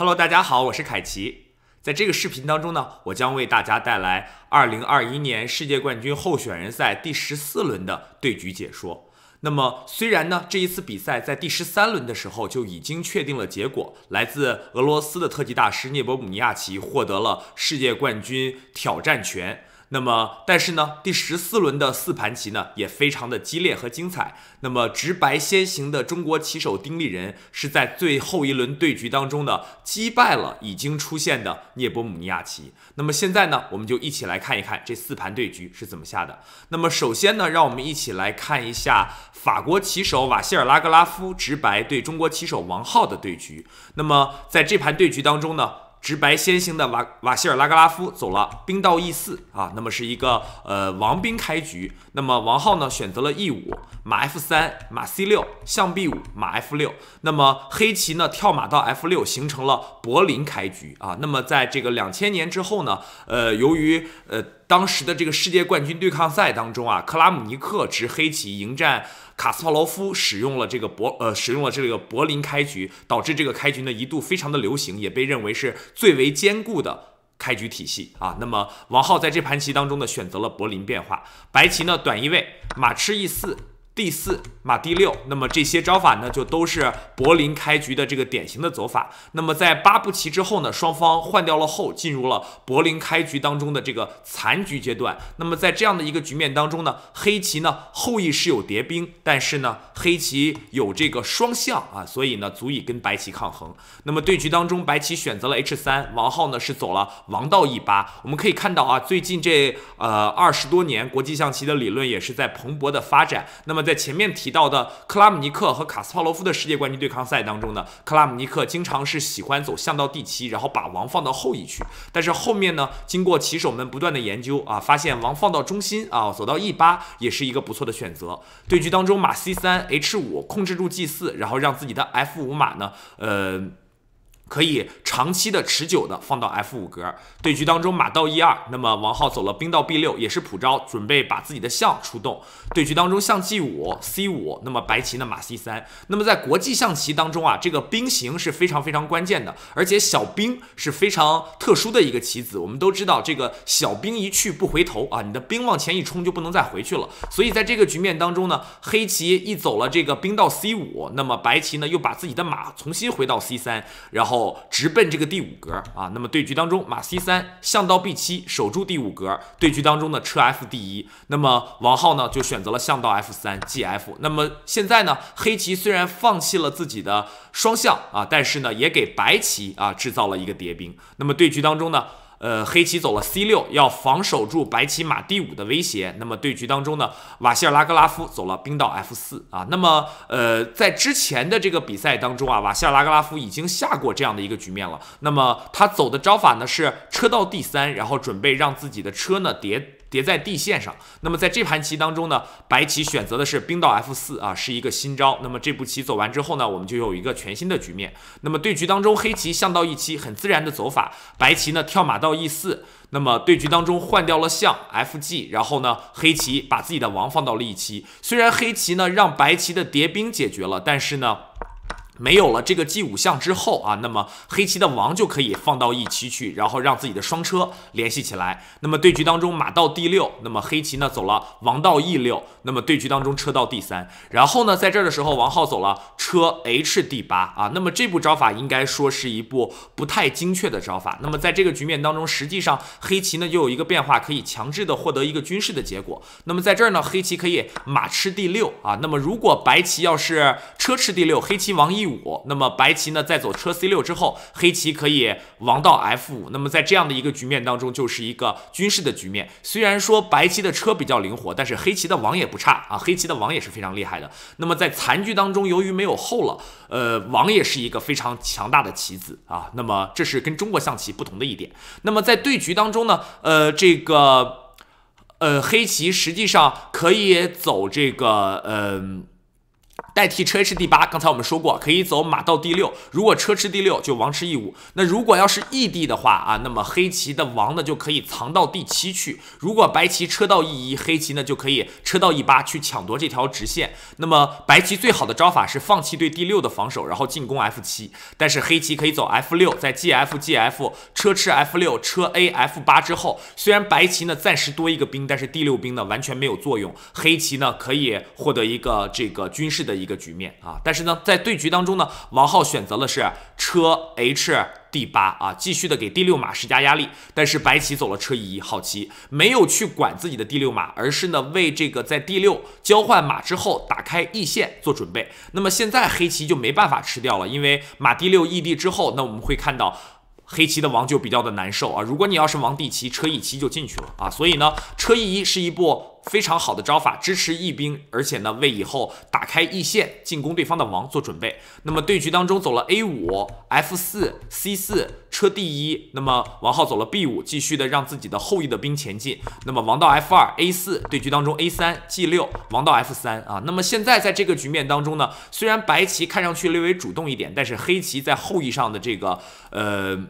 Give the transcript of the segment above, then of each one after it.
Hello，大家好，我是凯奇。在这个视频当中呢，我将为大家带来二零二一年世界冠军候选人赛第十四轮的对局解说。那么，虽然呢，这一次比赛在第十三轮的时候就已经确定了结果，来自俄罗斯的特级大师涅伯姆尼亚奇获得了世界冠军挑战权。那么，但是呢，第十四轮的四盘棋呢，也非常的激烈和精彩。那么，直白先行的中国棋手丁立人是在最后一轮对局当中呢，击败了已经出现的涅波姆尼亚奇。那么，现在呢，我们就一起来看一看这四盘对局是怎么下的。那么，首先呢，让我们一起来看一下法国棋手瓦西尔拉格拉夫直白对中国棋手王浩的对局。那么，在这盘对局当中呢？直白先行的瓦瓦西尔拉格拉夫走了兵到 e 四啊，那么是一个呃王兵开局，那么王浩呢选择了 e 五马 f 三马 c 六象 b 五马 f 六，那么黑棋呢跳马到 f 六形成了柏林开局啊，那么在这个两千年之后呢，呃由于呃。当时的这个世界冠军对抗赛当中啊，克拉姆尼克执黑棋迎战卡斯帕罗夫，使用了这个博呃，使用了这个柏林开局，导致这个开局呢一度非常的流行，也被认为是最为坚固的开局体系啊。那么王浩在这盘棋当中呢，选择了柏林变化，白棋呢短一位，马吃 e 四。第四马第六，那么这些招法呢，就都是柏林开局的这个典型的走法。那么在八步棋之后呢，双方换掉了后，进入了柏林开局当中的这个残局阶段。那么在这样的一个局面当中呢，黑棋呢后翼是有叠兵，但是呢黑棋有这个双象啊，所以呢足以跟白棋抗衡。那么对局当中，白棋选择了 H 三，王浩呢是走了王道 E 八。我们可以看到啊，最近这呃二十多年，国际象棋的理论也是在蓬勃的发展。那么在前面提到的克拉姆尼克和卡斯帕罗夫的世界冠军对抗赛当中呢，克拉姆尼克经常是喜欢走象到第七，然后把王放到后翼去。但是后面呢，经过棋手们不断的研究啊，发现王放到中心啊，走到 e 八也是一个不错的选择。对局当中，马 c 三 h 五控制住 g 四，然后让自己的 f 五马呢，呃。可以长期的、持久的放到 f 五格。对局当中，马到一二，那么王浩走了兵到 b 六，也是普招，准备把自己的象出动。对局当中，象 g 五、c 五，那么白棋呢马 c 三。那么在国际象棋当中啊，这个兵形是非常非常关键的，而且小兵是非常特殊的一个棋子。我们都知道，这个小兵一去不回头啊，你的兵往前一冲就不能再回去了。所以在这个局面当中呢，黑棋一走了这个兵到 c 五，那么白棋呢又把自己的马重新回到 c 三，然后。哦，直奔这个第五格啊！那么对局当中，马 c 三象到 b 七守住第五格。对局当中的车 f 第一，那么王浩呢就选择了象到 f 三 gf。那么现在呢，黑棋虽然放弃了自己的双象啊，但是呢也给白棋啊制造了一个叠兵。那么对局当中呢。呃，黑棋走了 c 六，要防守住白棋马第五的威胁。那么对局当中呢，瓦希尔拉格拉夫走了兵到 f 四啊。那么呃，在之前的这个比赛当中啊，瓦希尔拉格拉夫已经下过这样的一个局面了。那么他走的招法呢是车到第三，然后准备让自己的车呢叠。叠在地线上。那么在这盘棋当中呢，白棋选择的是兵到 F 四啊，是一个新招。那么这步棋走完之后呢，我们就有一个全新的局面。那么对局当中，黑棋象到 E 七，很自然的走法。白棋呢跳马到 E 四。那么对局当中换掉了象 Fg，然后呢，黑棋把自己的王放到了 E 七。虽然黑棋呢让白棋的叠兵解决了，但是呢。没有了这个 G 五象之后啊，那么黑棋的王就可以放到 E 七去，然后让自己的双车联系起来。那么对局当中马到 D 六，那么黑棋呢走了王到 E 六，那么对局当中车到 D 三，然后呢在这儿的时候王浩走了车 H D 八啊，那么这步招法应该说是一步不太精确的招法。那么在这个局面当中，实际上黑棋呢就有一个变化，可以强制的获得一个军事的结果。那么在这儿呢，黑棋可以马吃 D 六啊，那么如果白棋要是车吃 D 六，黑棋王一。五，那么白棋呢，再走车 c 六之后，黑棋可以王到 f 五。那么在这样的一个局面当中，就是一个军事的局面。虽然说白棋的车比较灵活，但是黑棋的王也不差啊，黑棋的王也是非常厉害的。那么在残局当中，由于没有后了，呃，王也是一个非常强大的棋子啊。那么这是跟中国象棋不同的一点。那么在对局当中呢，呃，这个呃，黑棋实际上可以走这个，嗯。代替车吃第八，刚才我们说过可以走马到第六。如果车吃第六，就王吃一五。那如果要是 E 地的话啊，那么黑棋的王呢就可以藏到第七去。如果白棋车到 E 一，黑棋呢就可以车到 E 八去抢夺这条直线。那么白棋最好的招法是放弃对第六的防守，然后进攻 F 七。但是黑棋可以走 F 六，在 Gf Gf 车吃 F 六，车 A F 八之后，虽然白棋呢暂时多一个兵，但是第六兵呢完全没有作用。黑棋呢可以获得一个这个军事的一。一个局面啊，但是呢，在对局当中呢，王浩选择了是车 h d 八啊，继续的给第六马施加压力。但是白棋走了车一，好棋，没有去管自己的第六马，而是呢为这个在第六交换马之后打开 E 线做准备。那么现在黑棋就没办法吃掉了，因为马第六 E 地之后，那我们会看到黑棋的王就比较的难受啊。如果你要是王帝七，车一棋就进去了啊。所以呢，车一一是一步。非常好的招法，支持翼兵，而且呢，为以后打开翼线进攻对方的王做准备。那么对局当中走了 A 五、F 四、C 四车 D 一，那么王浩走了 B 五，继续的让自己的后翼的兵前进。那么王道 F 二、A 四，对局当中 A 三、G 六，王道 F 三啊。那么现在在这个局面当中呢，虽然白棋看上去略为主动一点，但是黑棋在后翼上的这个呃。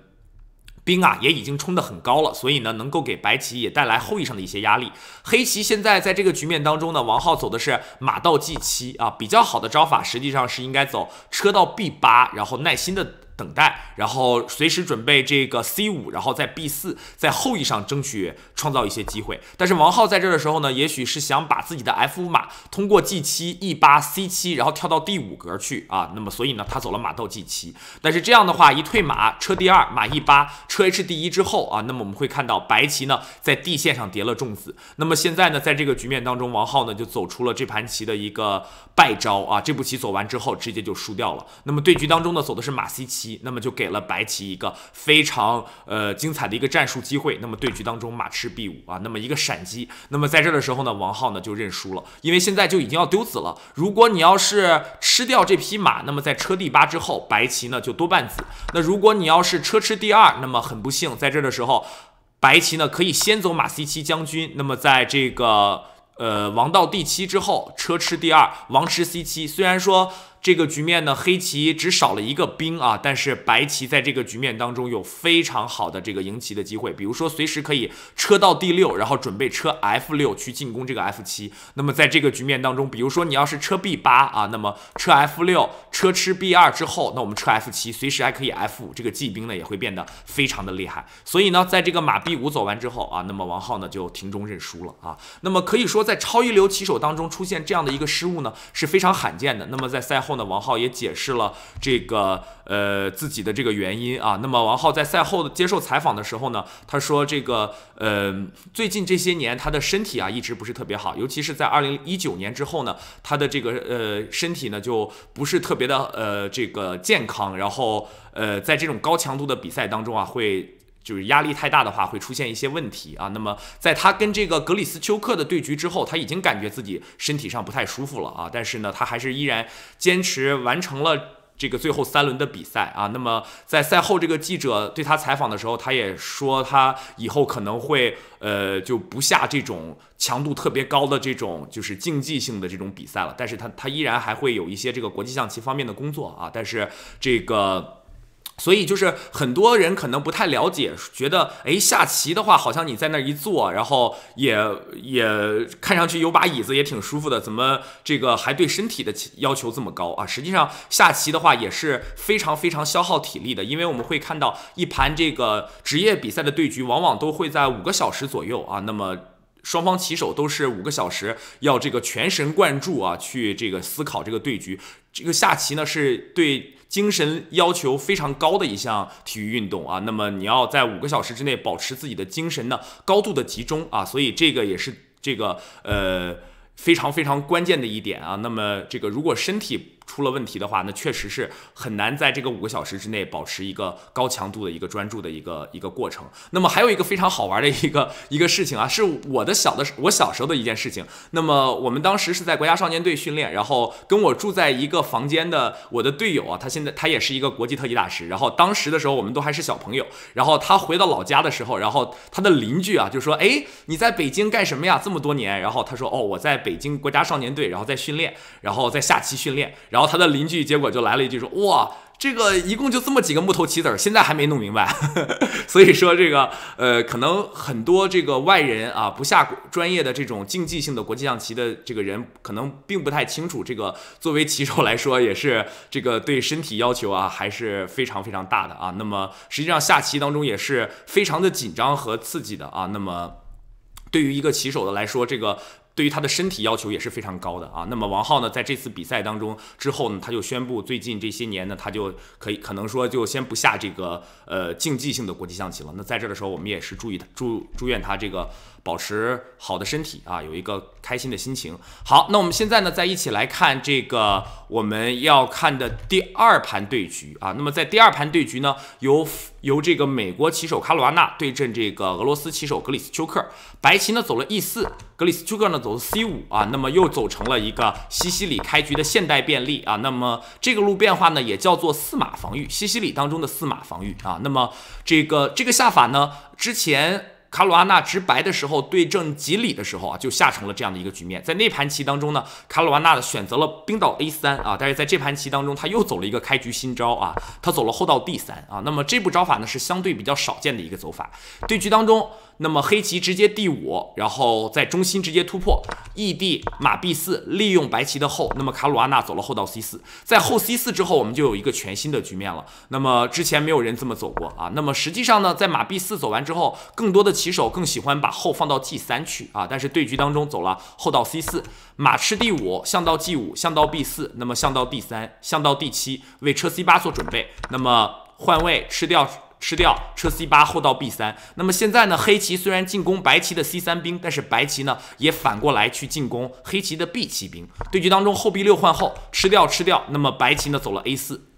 兵啊也已经冲得很高了，所以呢能够给白棋也带来后翼上的一些压力。黑棋现在在这个局面当中呢，王浩走的是马到 g 七啊，比较好的招法实际上是应该走车到 b 八，然后耐心的。等待，然后随时准备这个 c 五，然后在 b 四，在后翼上争取创造一些机会。但是王浩在这的时候呢，也许是想把自己的 f 五马通过 g 七 e 八 c 七，然后跳到第五格去啊。那么所以呢，他走了马到 g 七。但是这样的话，一退马，车第二，马 e 八，车 h 第一之后啊，那么我们会看到白棋呢在地线上叠了重子。那么现在呢，在这个局面当中，王浩呢就走出了这盘棋的一个败招啊。这步棋走完之后，直接就输掉了。那么对局当中呢，走的是马 c 七。那么就给了白棋一个非常呃精彩的一个战术机会。那么对局当中马吃 B 五啊，那么一个闪击。那么在这的时候呢，王浩呢就认输了，因为现在就已经要丢子了。如果你要是吃掉这匹马，那么在车第八之后，白棋呢就多半子。那如果你要是车吃第二，那么很不幸，在这的时候，白棋呢可以先走马 C 七将军。那么在这个呃王到 D 七之后，车吃第二，王吃 C 七。虽然说。这个局面呢，黑棋只少了一个兵啊，但是白棋在这个局面当中有非常好的这个赢棋的机会，比如说随时可以车到第六，然后准备车 f 六去进攻这个 f 七。那么在这个局面当中，比如说你要是车 b 八啊，那么车 f 六车吃 b 二之后，那我们车 f 七随时还可以 f 五，这个骑兵呢也会变得非常的厉害。所以呢，在这个马 b 五走完之后啊，那么王皓呢就庭中认输了啊。那么可以说，在超一流棋手当中出现这样的一个失误呢，是非常罕见的。那么在赛。后。后呢，王浩也解释了这个呃自己的这个原因啊。那么王浩在赛后接受采访的时候呢，他说这个呃最近这些年他的身体啊一直不是特别好，尤其是在二零一九年之后呢，他的这个呃身体呢就不是特别的呃这个健康，然后呃在这种高强度的比赛当中啊会。就是压力太大的话会出现一些问题啊。那么在他跟这个格里斯丘克的对局之后，他已经感觉自己身体上不太舒服了啊。但是呢，他还是依然坚持完成了这个最后三轮的比赛啊。那么在赛后这个记者对他采访的时候，他也说他以后可能会呃就不下这种强度特别高的这种就是竞技性的这种比赛了。但是他他依然还会有一些这个国际象棋方面的工作啊。但是这个。所以就是很多人可能不太了解，觉得哎下棋的话，好像你在那一坐，然后也也看上去有把椅子也挺舒服的，怎么这个还对身体的要求这么高啊？实际上下棋的话也是非常非常消耗体力的，因为我们会看到一盘这个职业比赛的对局，往往都会在五个小时左右啊。那么双方棋手都是五个小时要这个全神贯注啊去这个思考这个对局。这个下棋呢，是对精神要求非常高的一项体育运动啊。那么你要在五个小时之内保持自己的精神呢高度的集中啊，所以这个也是这个呃非常非常关键的一点啊。那么这个如果身体，出了问题的话，那确实是很难在这个五个小时之内保持一个高强度的一个专注的一个一个过程。那么还有一个非常好玩的一个一个事情啊，是我的小的我小时候的一件事情。那么我们当时是在国家少年队训练，然后跟我住在一个房间的我的队友啊，他现在他也是一个国际特级大师。然后当时的时候我们都还是小朋友，然后他回到老家的时候，然后他的邻居啊就说：“哎，你在北京干什么呀？这么多年？”然后他说：“哦，我在北京国家少年队，然后在训练，然后在下棋训练。”然后。然后他的邻居结果就来了一句说：“哇，这个一共就这么几个木头棋子儿，现在还没弄明白。”所以说这个呃，可能很多这个外人啊，不下专业的这种竞技性的国际象棋的这个人，可能并不太清楚这个作为棋手来说，也是这个对身体要求啊，还是非常非常大的啊。那么实际上下棋当中也是非常的紧张和刺激的啊。那么对于一个棋手的来说，这个。对于他的身体要求也是非常高的啊。那么王浩呢，在这次比赛当中之后呢，他就宣布最近这些年呢，他就可以可能说就先不下这个呃竞技性的国际象棋了。那在这的时候，我们也是注意他祝祝愿他这个。保持好的身体啊，有一个开心的心情。好，那我们现在呢，再一起来看这个我们要看的第二盘对局啊。那么在第二盘对局呢，由由这个美国棋手卡鲁阿纳对阵这个俄罗斯棋手格里斯丘克。白棋呢走了 e 四，格里斯丘克呢走 c 五啊，那么又走成了一个西西里开局的现代便利啊。那么这个路变化呢，也叫做四马防御，西西里当中的四马防御啊。那么这个这个下法呢，之前。卡鲁阿纳直白的时候，对阵吉里的时候啊，就下成了这样的一个局面。在那盘棋当中呢，卡鲁阿纳的选择了冰岛 A 三啊，但是在这盘棋当中，他又走了一个开局新招啊，他走了后道 D 三啊。那么这步招法呢，是相对比较少见的一个走法。对局当中。那么黑棋直接第五，然后在中心直接突破，e d 马 b 四，利用白棋的后。那么卡鲁阿纳走了后到 c 四，在后 c 四之后，我们就有一个全新的局面了。那么之前没有人这么走过啊。那么实际上呢，在马 b 四走完之后，更多的棋手更喜欢把后放到 g 三去啊。但是对局当中走了后到 c 四，马吃第五，象到 g 五，象到 b 四，那么象到 D 三，象到 D 七，为车 c 八做准备。那么换位吃掉。吃掉车 c 八后到 b 三，那么现在呢？黑棋虽然进攻白棋的 c 三兵，但是白棋呢也反过来去进攻黑棋的 b 七兵。对局当中后 b 六换后，吃掉吃掉，那么白棋呢走了 a 四。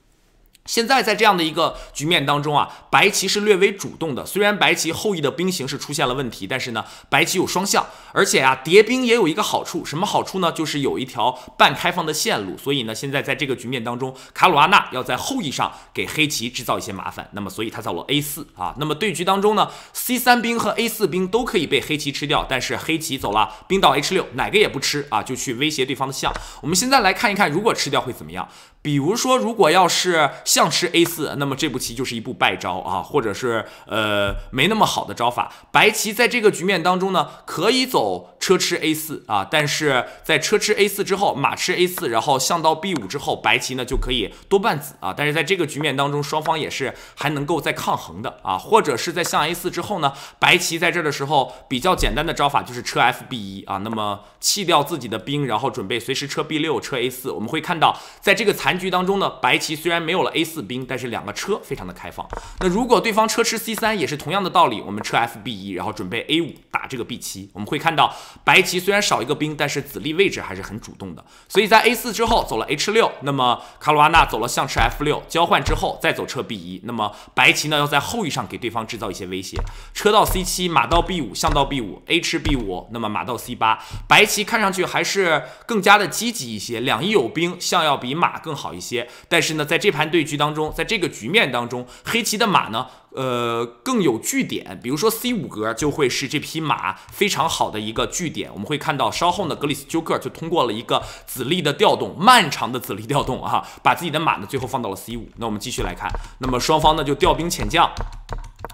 现在在这样的一个局面当中啊，白棋是略为主动的。虽然白棋后翼的兵形是出现了问题，但是呢，白棋有双象，而且啊叠兵也有一个好处，什么好处呢？就是有一条半开放的线路。所以呢，现在在这个局面当中，卡鲁阿纳要在后翼上给黑棋制造一些麻烦。那么，所以他走了 A 四啊。那么对局当中呢，C 三兵和 A 四兵都可以被黑棋吃掉，但是黑棋走了兵到 H 六，哪个也不吃啊，就去威胁对方的象。我们现在来看一看，如果吃掉会怎么样。比如说，如果要是象吃 A 四，那么这步棋就是一步败招啊，或者是呃没那么好的招法。白棋在这个局面当中呢，可以走车吃 A 四啊，但是在车吃 A 四之后，马吃 A 四，然后象到 B 五之后，白棋呢就可以多半子啊。但是在这个局面当中，双方也是还能够再抗衡的啊，或者是在象 A 四之后呢，白棋在这儿的时候比较简单的招法就是车 F B 一啊，那么弃掉自己的兵，然后准备随时车 B 六、车 A 四。我们会看到，在这个材。盘局当中呢，白棋虽然没有了 A 四兵，但是两个车非常的开放。那如果对方车吃 C 三，也是同样的道理，我们车 F B 一，然后准备 A 五打这个 B 七。我们会看到白棋虽然少一个兵，但是子力位置还是很主动的。所以在 A 四之后走了 H 六，那么卡罗阿纳走了象吃 F 六交换之后再走车 B 一，那么白棋呢要在后翼上给对方制造一些威胁。车到 C 七，马到 B 五，象到 B 五，A 吃 B 五，那么马到 C 八，白棋看上去还是更加的积极一些。两翼有兵，象要比马更。好一些，但是呢，在这盘对局当中，在这个局面当中，黑棋的马呢，呃，更有据点。比如说 C 五格就会是这匹马非常好的一个据点。我们会看到，稍后呢，格里斯丘克就通过了一个子力的调动，漫长的子力调动啊，把自己的马呢最后放到了 C 五。那我们继续来看，那么双方呢就调兵遣将，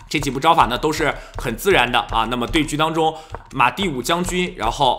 这几步招法呢都是很自然的啊。那么对局当中，马第五将军，然后。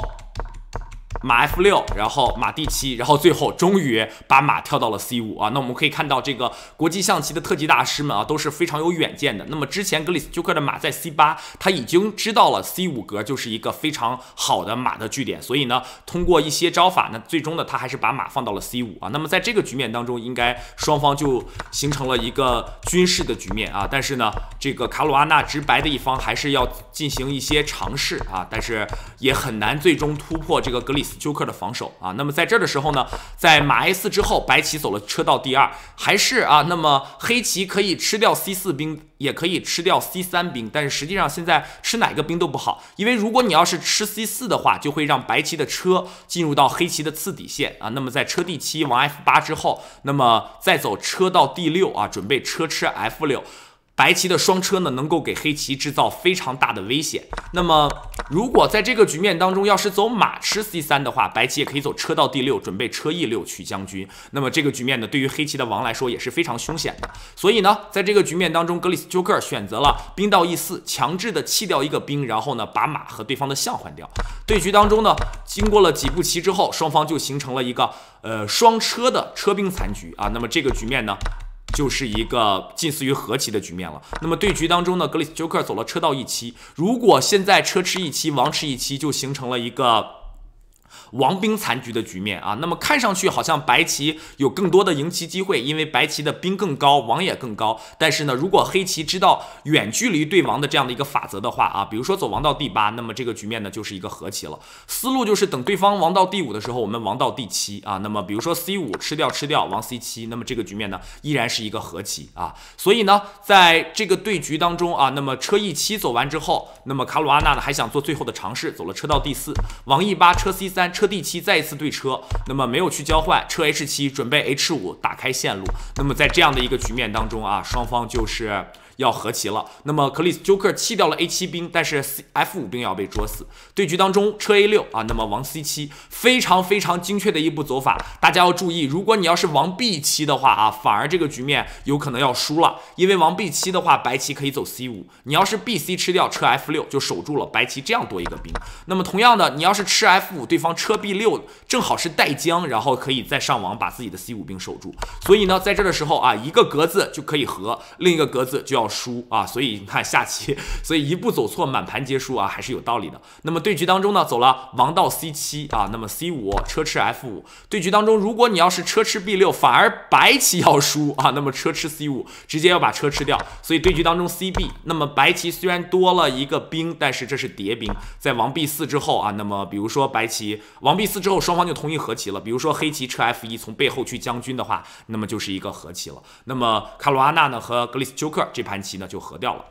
马 f 六，然后马 d 七，然后最后终于把马跳到了 c 五啊！那我们可以看到，这个国际象棋的特级大师们啊都是非常有远见的。那么之前格里斯丘克的马在 c 八，他已经知道了 c 五格就是一个非常好的马的据点，所以呢，通过一些招法，那最终呢，他还是把马放到了 c 五啊。那么在这个局面当中，应该双方就形成了一个军事的局面啊。但是呢，这个卡鲁阿纳直白的一方还是要进行一些尝试啊，但是也很难最终突破这个格。里。丘克的防守啊，那么在这儿的时候呢，在马 A 四之后，白棋走了车到第二，还是啊，那么黑棋可以吃掉 c 四兵，也可以吃掉 c 三兵，但是实际上现在吃哪个兵都不好，因为如果你要是吃 c 四的话，就会让白棋的车进入到黑棋的次底线啊，那么在车 d 七王 f 八之后，那么再走车到第六啊，准备车吃 f 六。白棋的双车呢，能够给黑棋制造非常大的危险。那么，如果在这个局面当中，要是走马吃 c3 的话，白棋也可以走车到第六，准备车 e6 取将军。那么这个局面呢，对于黑棋的王来说也是非常凶险的。所以呢，在这个局面当中，格里斯丘克选择了兵到 e4，强制的弃掉一个兵，然后呢，把马和对方的象换掉。对局当中呢，经过了几步棋之后，双方就形成了一个呃双车的车兵残局啊。那么这个局面呢？就是一个近似于和棋的局面了。那么对局当中呢，格里斯丘克走了车道一期，如果现在车吃一期，王吃一期，就形成了一个。王兵残局的局面啊，那么看上去好像白棋有更多的赢棋机会，因为白棋的兵更高，王也更高。但是呢，如果黑棋知道远距离对王的这样的一个法则的话啊，比如说走王到第八，那么这个局面呢就是一个和棋了。思路就是等对方王到第五的时候，我们王到第七啊。那么比如说 c 五吃掉吃掉王 c 七，那么这个局面呢依然是一个和棋啊。所以呢，在这个对局当中啊，那么车 e 七走完之后，那么卡鲁阿纳呢还想做最后的尝试，走了车到第四，王 e 八车 c 三。车 D 七再一次对车，那么没有去交换，车 H 七准备 H 五打开线路。那么在这样的一个局面当中啊，双方就是要和棋了。那么克里斯丘克弃掉了 A 七兵，但是 C F 五兵要被捉死。对局当中车 A 六啊，那么王 C 七非常非常精确的一步走法，大家要注意，如果你要是王 B 七的话啊，反而这个局面有可能要输了，因为王 B 七的话，白棋可以走 C 五，你要是 B C 吃掉车 F 六就守住了白棋这样多一个兵。那么同样的，你要是吃 F 五，对方吃。车 B 六正好是带将，然后可以再上王把自己的 C 五兵守住。所以呢，在这的时候啊，一个格子就可以和另一个格子就要输啊。所以你看下棋，所以一步走错满盘皆输啊，还是有道理的。那么对局当中呢，走了王到 C 七啊，那么 C 五车吃 F 五。对局当中，如果你要是车吃 B 六，反而白棋要输啊。那么车吃 C 五，直接要把车吃掉。所以对局当中 C B，那么白棋虽然多了一个兵，但是这是叠兵，在王 B 四之后啊，那么比如说白棋。王必思之后，双方就同意和棋了。比如说，黑棋车 f 一从背后去将军的话，那么就是一个和棋了。那么卡罗阿纳呢和格里斯丘克这盘棋呢就和掉了。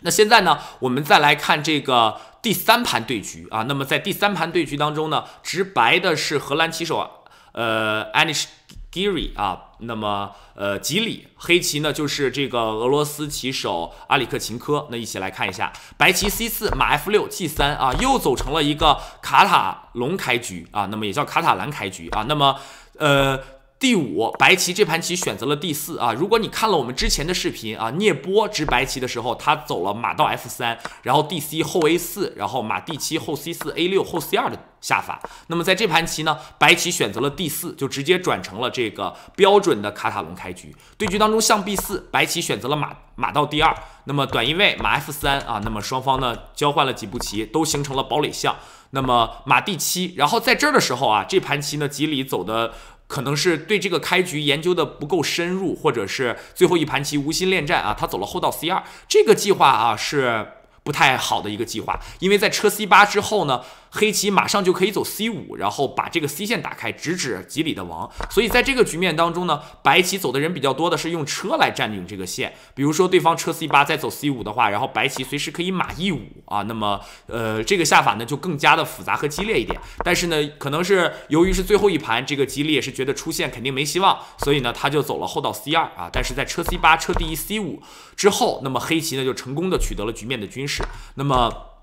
那现在呢，我们再来看这个第三盘对局啊。那么在第三盘对局当中呢，直白的是荷兰棋手呃安妮什。t i r i 啊，那么呃，吉里黑棋呢，就是这个俄罗斯棋手阿里克琴科。那一起来看一下，白棋 c 四，马 f 六，g 三啊，又走成了一个卡塔龙开局啊，那么也叫卡塔兰开局啊，那么呃。第五白棋这盘棋选择了第四啊，如果你看了我们之前的视频啊，聂波执白棋的时候，他走了马到 f 三，然后 d c 后 a 四，然后马 d 七后 c 四 a 六后 c 二的下法。那么在这盘棋呢，白棋选择了第四，就直接转成了这个标准的卡塔龙开局。对局当中象 b 四，白棋选择了马马到第二，那么短一位马 f 三啊，那么双方呢交换了几步棋，都形成了堡垒象。那么马 d 七，然后在这儿的时候啊，这盘棋呢，吉里走的。可能是对这个开局研究的不够深入，或者是最后一盘棋无心恋战啊，他走了后道 c 二，这个计划啊是不太好的一个计划，因为在车 c 八之后呢。黑棋马上就可以走 c 五，然后把这个 c 线打开，直指吉里的王。所以在这个局面当中呢，白棋走的人比较多的是用车来占领这个线。比如说对方车 c 八再走 c 五的话，然后白棋随时可以马 e 五啊。那么呃，这个下法呢就更加的复杂和激烈一点。但是呢，可能是由于是最后一盘，这个吉里也是觉得出线肯定没希望，所以呢他就走了后到 c 二啊。但是在车 c 八、车 d 一、c 五之后，那么黑棋呢就成功的取得了局面的军事。那么。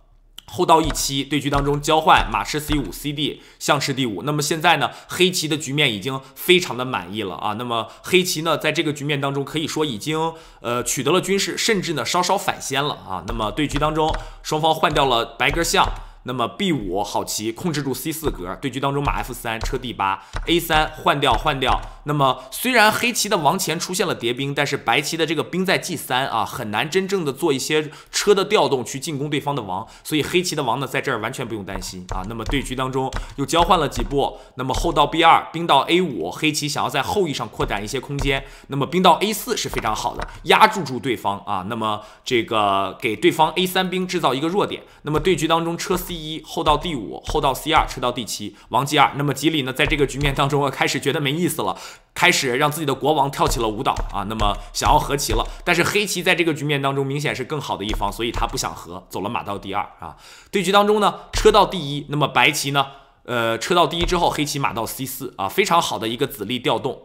后到一七对局当中交换马吃 c 五 c d 象吃 d 五，那么现在呢黑棋的局面已经非常的满意了啊，那么黑棋呢在这个局面当中可以说已经呃取得了军事，甚至呢稍稍反先了啊，那么对局当中双方换掉了白格象。那么 B 五好棋，控制住 C 四格。对局当中马 F 三车 D 八 A 三换掉换掉。那么虽然黑棋的王前出现了叠兵，但是白棋的这个兵在 G 三啊，很难真正的做一些车的调动去进攻对方的王，所以黑棋的王呢在这儿完全不用担心啊。那么对局当中又交换了几步，那么后到 B 二兵到 A 五，黑棋想要在后翼上扩展一些空间，那么兵到 A 四是非常好的，压住住对方啊。那么这个给对方 A 三兵制造一个弱点。那么对局当中车 C。第一后到第五后到 C 二车到第七王 G 二，那么吉里呢在这个局面当中，开始觉得没意思了，开始让自己的国王跳起了舞蹈啊。那么想要和棋了，但是黑棋在这个局面当中明显是更好的一方，所以他不想和，走了马到第二啊。对局当中呢，车到第一，那么白棋呢，呃，车到第一之后，黑棋马到 C 四啊，非常好的一个子力调动，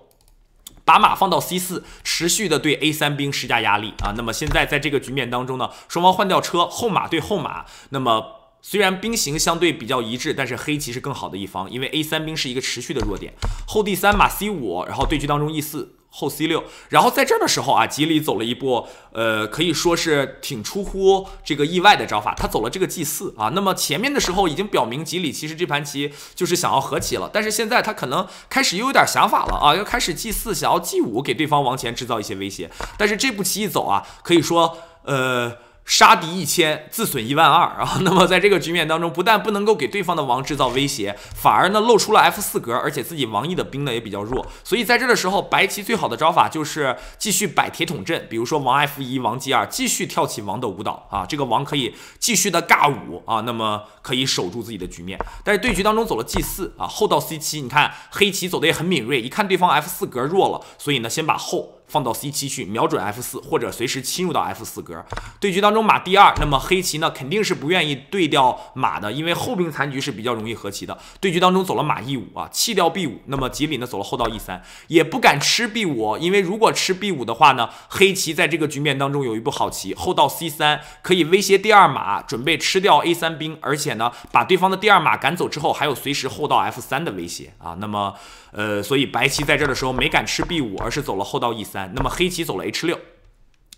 把马放到 C 四，持续的对 A 三兵施加压力啊。那么现在在这个局面当中呢，双方换掉车后马对后马，那么。虽然兵形相对比较一致，但是黑棋是更好的一方，因为 A 三兵是一个持续的弱点。后 D 三马 C 五，然后对局当中 E 四后 C 六，然后在这儿的时候啊，吉里走了一步，呃，可以说是挺出乎这个意外的招法。他走了这个 G 四啊，那么前面的时候已经表明吉里其实这盘棋就是想要和棋了，但是现在他可能开始又有点想法了啊，要开始 G 四想要 G 五给对方王前制造一些威胁。但是这步棋一走啊，可以说，呃。杀敌一千，自损一万二啊！那么在这个局面当中，不但不能够给对方的王制造威胁，反而呢露出了 F 四格，而且自己王毅的兵呢也比较弱，所以在这的时候，白棋最好的招法就是继续摆铁桶阵，比如说王 F 一，王 G 二，继续跳起王的舞蹈啊，这个王可以继续的尬舞啊，那么可以守住自己的局面。但是对局当中走了 G 四啊，后到 C 七，你看黑棋走的也很敏锐，一看对方 F 四格弱了，所以呢先把后。放到 C 七去，瞄准 F 四或者随时侵入到 F 四格。对局当中马第二，那么黑棋呢肯定是不愿意对掉马的，因为后兵残局是比较容易和棋的。对局当中走了马 E 五啊，弃掉 B 五，那么吉林呢走了后到 E 三，也不敢吃 B 五，因为如果吃 B 五的话呢，黑棋在这个局面当中有一步好棋，后到 C 三可以威胁第二马，准备吃掉 A 三兵，而且呢把对方的第二马赶走之后，还有随时后到 F 三的威胁啊。那么呃，所以白棋在这儿的时候没敢吃 B 五，而是走了后到 E 三。那么黑棋走了 H 六，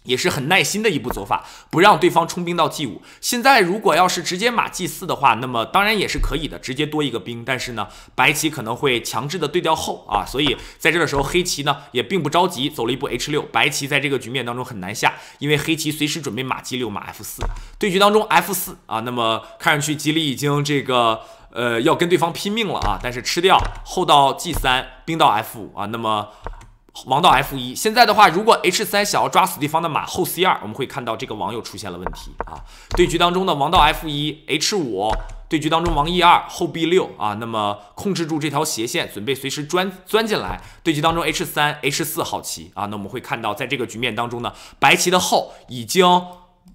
也是很耐心的一步走法，不让对方冲兵到 G 五。现在如果要是直接马 G 四的话，那么当然也是可以的，直接多一个兵。但是呢，白棋可能会强制的对掉后啊，所以在这的时候，黑棋呢也并不着急，走了一步 H 六。白棋在这个局面当中很难下，因为黑棋随时准备马 G 六、马 F 四。对局当中 F 四啊，那么看上去吉利已经这个呃要跟对方拼命了啊，但是吃掉后到 G 三兵到 F 五啊，那么。王道 f1，现在的话，如果 h3 想要抓死对方的马后 c2，我们会看到这个王又出现了问题啊。对局当中的王道 f1，h5；对局当中王 e2 后 b6 啊，那么控制住这条斜线，准备随时钻钻进来。对局当中 h3，h4 好棋啊，那我们会看到在这个局面当中呢，白棋的后已经。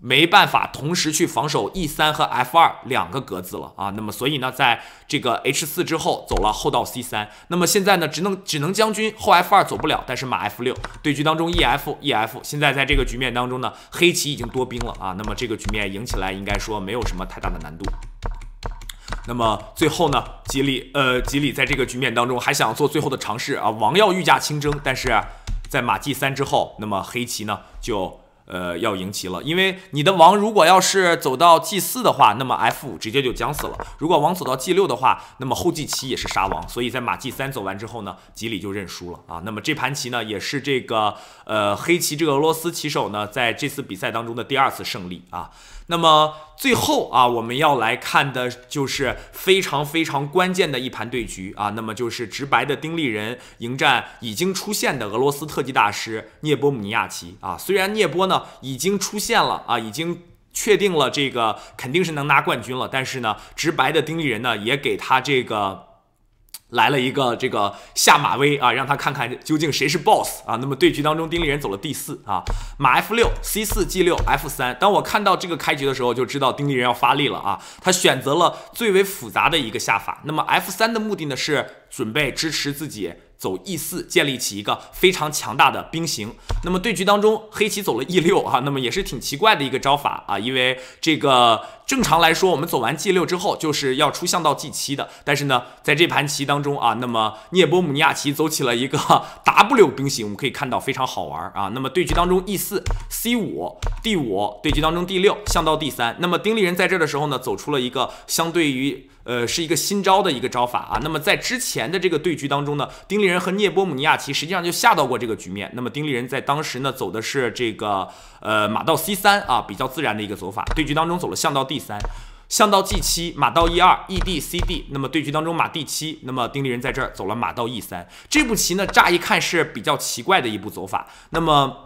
没办法同时去防守 e 三和 f 二两个格子了啊，那么所以呢，在这个 h 四之后走了后到 c 三，那么现在呢只能只能将军后 f 二走不了，但是马 f 六对局当中 e f e f，现在在这个局面当中呢，黑棋已经多兵了啊，那么这个局面赢起来应该说没有什么太大的难度。那么最后呢，吉利呃吉利在这个局面当中还想做最后的尝试啊，王要御驾亲征，但是在马 g 三之后，那么黑棋呢就。呃，要赢棋了，因为你的王如果要是走到 G 四的话，那么 F 五直接就将死了；如果王走到 G 六的话，那么后继棋也是杀王。所以在马 G 三走完之后呢，吉里就认输了啊。那么这盘棋呢，也是这个呃黑棋这个俄罗斯棋手呢，在这次比赛当中的第二次胜利啊。那么最后啊，我们要来看的就是非常非常关键的一盘对局啊。那么就是直白的丁立人迎战已经出现的俄罗斯特级大师涅波姆尼亚奇啊。虽然涅波呢。已经出现了啊，已经确定了这个肯定是能拿冠军了。但是呢，直白的丁立人呢也给他这个来了一个这个下马威啊，让他看看究竟谁是 BOSS 啊。那么对局当中，丁立人走了第四啊，马 f 六 c 四 g 六 f 三。当我看到这个开局的时候，就知道丁立人要发力了啊。他选择了最为复杂的一个下法。那么 f 三的目的呢是。准备支持自己走 e 四，建立起一个非常强大的兵形。那么对局当中，黑棋走了 e 六啊，那么也是挺奇怪的一个招法啊，因为这个正常来说，我们走完 g 六之后，就是要出象到 g 七的。但是呢，在这盘棋当中啊，那么涅波姆尼亚奇走起了一个 w 兵形，我们可以看到非常好玩啊。那么对局当中 e 四 c 五 d 五，对局当中 d 六象到 d 三。那么丁立人在这儿的时候呢，走出了一个相对于。呃，是一个新招的一个招法啊。那么在之前的这个对局当中呢，丁立人和涅波姆尼亚奇实际上就下到过这个局面。那么丁立人在当时呢走的是这个呃马到 c 三啊，比较自然的一个走法。对局当中走了象到 d 三，象到 g 七，马到 e 二，e d c d。那么对局当中马 d 七，那么丁立人在这儿走了马到 e 三，这步棋呢乍一看是比较奇怪的一步走法。那么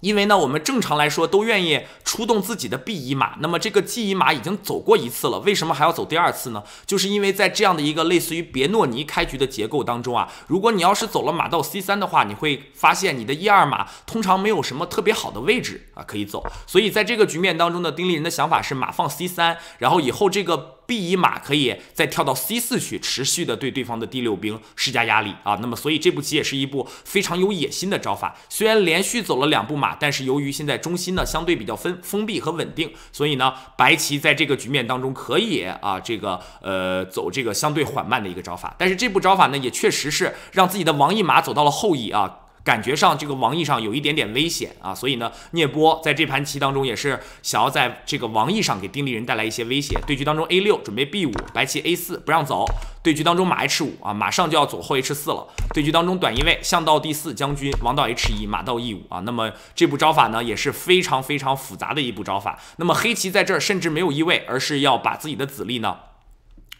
因为呢，我们正常来说都愿意出动自己的 B 一马，那么这个 G 一马已经走过一次了，为什么还要走第二次呢？就是因为在这样的一个类似于别诺尼开局的结构当中啊，如果你要是走了马到 C 三的话，你会发现你的一二马通常没有什么特别好的位置啊可以走，所以在这个局面当中呢，丁立人的想法是马放 C 三，然后以后这个。B 一马可以再跳到 C 四去，持续的对对方的第六兵施加压力啊。那么，所以这步棋也是一部非常有野心的招法。虽然连续走了两步马，但是由于现在中心呢相对比较封封闭和稳定，所以呢白棋在这个局面当中可以啊这个呃走这个相对缓慢的一个招法。但是这步招法呢也确实是让自己的王一马走到了后翼啊。感觉上这个王毅上有一点点危险啊，所以呢，聂波在这盘棋当中也是想要在这个王毅上给丁立人带来一些威胁。对局当中，a 六准备 b 五，白棋 a 四不让走。对局当中，马 h 五啊，马上就要走后 h 四了。对局当中，短一位，象到第四，将军，王到 h 一，马到 e 五啊。那么这步招法呢也是非常非常复杂的一步招法。那么黑棋在这儿甚至没有一位，而是要把自己的子力呢，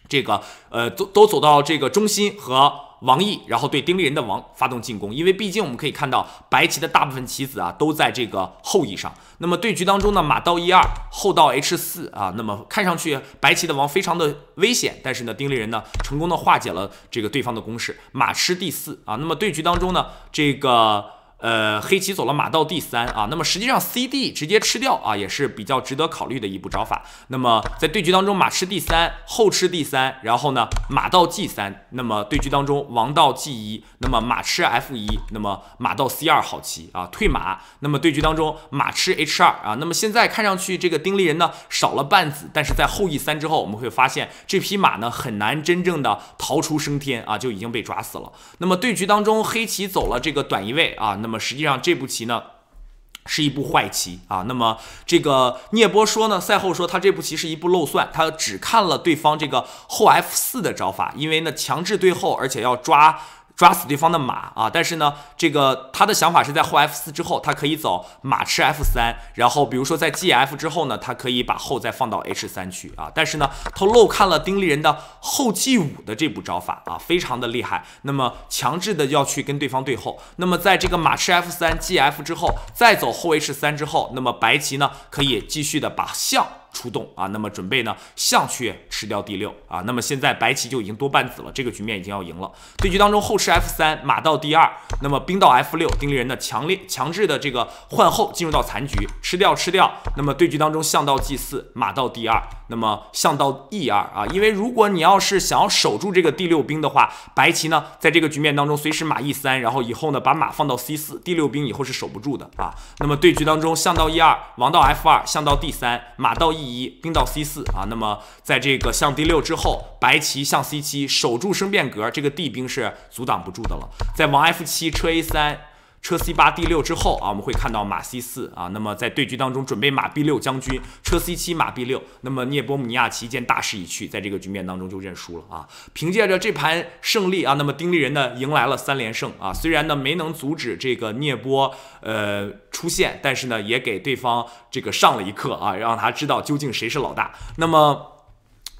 这个呃都都走到这个中心和。王翼，然后对丁立人的王发动进攻，因为毕竟我们可以看到白棋的大部分棋子啊都在这个后翼上。那么对局当中呢，马到 e 二，后到 h 四啊，那么看上去白棋的王非常的危险，但是呢，丁立人呢成功的化解了这个对方的攻势，马吃 d 四啊。那么对局当中呢，这个。呃，黑棋走了马到第三啊，那么实际上 C D 直接吃掉啊，也是比较值得考虑的一步招法。那么在对局当中，马吃第三，后吃第三，然后呢，马到 G 三，那么对局当中王到 G 一，那么马吃 F 一，那么马到 C 二好棋啊，退马。那么对局当中马吃 H 二啊，那么现在看上去这个丁立人呢少了半子，但是在后 E 三之后，我们会发现这匹马呢很难真正的逃出升天啊，就已经被抓死了。那么对局当中黑棋走了这个短一位啊，那。那么实际上这步棋呢，是一步坏棋啊。那么这个聂波说呢，赛后说他这步棋是一步漏算，他只看了对方这个后 f 四的招法，因为呢强制对后，而且要抓。抓死对方的马啊！但是呢，这个他的想法是在后 f 四之后，他可以走马吃 f 三，然后比如说在 g f 之后呢，他可以把后再放到 h 三去啊！但是呢，他漏看了丁立人的后 g 五的这步招法啊，非常的厉害。那么强制的要去跟对方对后，那么在这个马吃 f 三 g f 之后，再走后 h 三之后，那么白棋呢可以继续的把象。出动啊，那么准备呢？象去吃掉第六啊。那么现在白棋就已经多半子了，这个局面已经要赢了。对局当中，后吃 f 三，马到 d 二，那么兵到 f 六，丁立人的强烈强制的这个换后进入到残局，吃掉吃掉。那么对局当中，象到 g 四，马到 d 二，那么象到 e 二啊。因为如果你要是想要守住这个第六兵的话，白棋呢在这个局面当中随时马 e 三，然后以后呢把马放到 c 四，第六兵以后是守不住的啊。那么对局当中，象到 e 二，王到 f 二，象到 d 三，马到。第一兵到 c 四啊，那么在这个象 d 六之后，白棋象 c 七守住升变格，这个 d 兵是阻挡不住的了。在王 f 七车 a 三。车 c 八 d 六之后啊，我们会看到马 c 四啊。那么在对局当中，准备马 b 六将军，车 c 七马 b 六。那么涅波姆尼亚奇见大势已去，在这个局面当中就认输了啊。凭借着这盘胜利啊，那么丁立人呢迎来了三连胜啊。虽然呢没能阻止这个涅波呃出现，但是呢也给对方这个上了一课啊，让他知道究竟谁是老大。那么。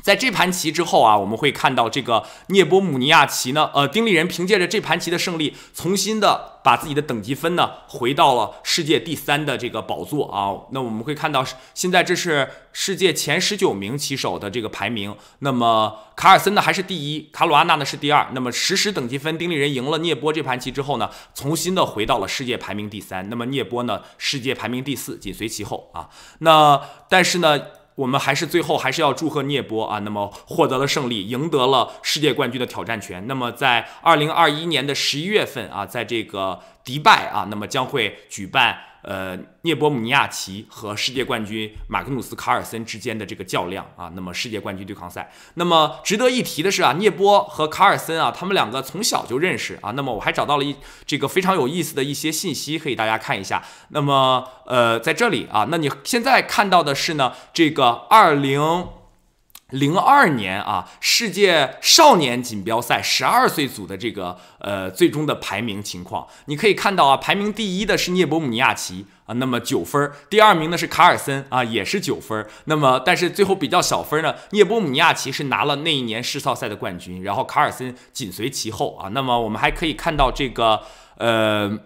在这盘棋之后啊，我们会看到这个涅波姆尼亚奇呢，呃，丁立人凭借着这盘棋的胜利，重新的把自己的等级分呢，回到了世界第三的这个宝座啊。那我们会看到，现在这是世界前十九名棋手的这个排名。那么卡尔森呢还是第一，卡鲁阿纳呢是第二。那么实时等级分，丁立人赢了涅波这盘棋之后呢，重新的回到了世界排名第三。那么涅波呢，世界排名第四，紧随其后啊。那但是呢？我们还是最后还是要祝贺聂波啊，那么获得了胜利，赢得了世界冠军的挑战权。那么在二零二一年的十一月份啊，在这个迪拜啊，那么将会举办。呃，涅波姆尼亚奇和世界冠军马格努斯卡尔森之间的这个较量啊，那么世界冠军对抗赛。那么值得一提的是啊，涅波和卡尔森啊，他们两个从小就认识啊。那么我还找到了一这个非常有意思的一些信息，可以大家看一下。那么呃，在这里啊，那你现在看到的是呢，这个二零。零二年啊，世界少年锦标赛十二岁组的这个呃最终的排名情况，你可以看到啊，排名第一的是涅波姆尼亚奇啊，那么九分；第二名呢是卡尔森啊，也是九分。那么但是最后比较小分呢，涅波姆尼亚奇是拿了那一年世少赛的冠军，然后卡尔森紧随其后啊。那么我们还可以看到这个呃，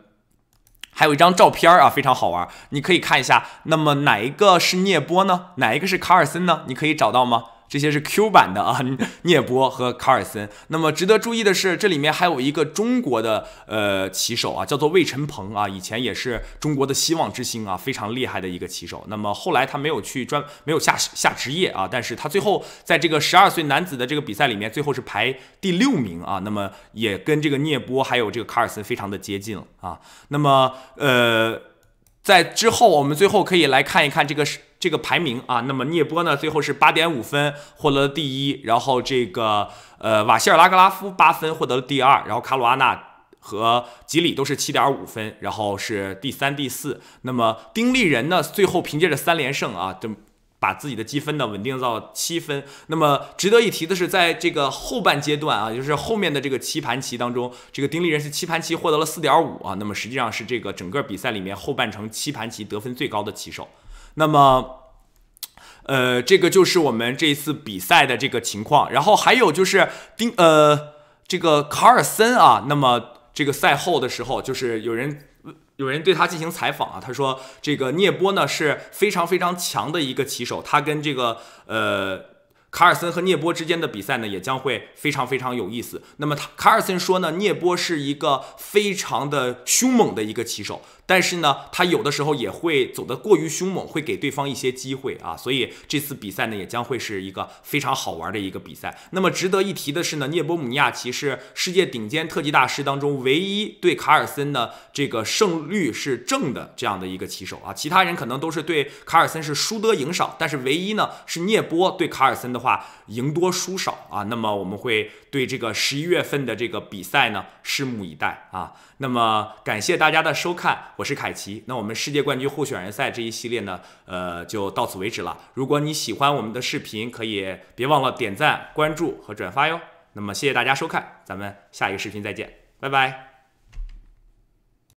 还有一张照片啊，非常好玩，你可以看一下。那么哪一个是涅波呢？哪一个是卡尔森呢？你可以找到吗？这些是 Q 版的啊，聂波和卡尔森。那么值得注意的是，这里面还有一个中国的呃棋手啊，叫做魏晨鹏啊，以前也是中国的希望之星啊，非常厉害的一个棋手。那么后来他没有去专，没有下下职业啊，但是他最后在这个十二岁男子的这个比赛里面，最后是排第六名啊，那么也跟这个聂波还有这个卡尔森非常的接近啊。那么呃，在之后我们最后可以来看一看这个是。这个排名啊，那么聂波呢，最后是八点五分，获得了第一。然后这个呃瓦希尔拉格拉夫八分获得了第二。然后卡鲁阿纳和吉里都是七点五分，然后是第三、第四。那么丁立人呢，最后凭借着三连胜啊，就把自己的积分呢稳定到七分。那么值得一提的是，在这个后半阶段啊，就是后面的这个七盘棋当中，这个丁立人是七盘棋获得了四点五啊。那么实际上是这个整个比赛里面后半程七盘棋得分最高的棋手。那么，呃，这个就是我们这一次比赛的这个情况。然后还有就是丁呃，这个卡尔森啊，那么这个赛后的时候，就是有人有人对他进行采访啊，他说这个聂波呢是非常非常强的一个棋手，他跟这个呃。卡尔森和涅波之间的比赛呢，也将会非常非常有意思。那么他卡尔森说呢，涅波是一个非常的凶猛的一个棋手，但是呢，他有的时候也会走的过于凶猛，会给对方一些机会啊。所以这次比赛呢，也将会是一个非常好玩的一个比赛。那么值得一提的是呢，涅波姆尼亚奇是世界顶尖特级大师当中唯一对卡尔森的这个胜率是正的这样的一个棋手啊，其他人可能都是对卡尔森是输多赢少，但是唯一呢是涅波对卡尔森的。话赢多输少啊，那么我们会对这个十一月份的这个比赛呢拭目以待啊。那么感谢大家的收看，我是凯奇。那我们世界冠军候选人赛这一系列呢，呃，就到此为止了。如果你喜欢我们的视频，可以别忘了点赞、关注和转发哟。那么谢谢大家收看，咱们下一个视频再见，拜拜。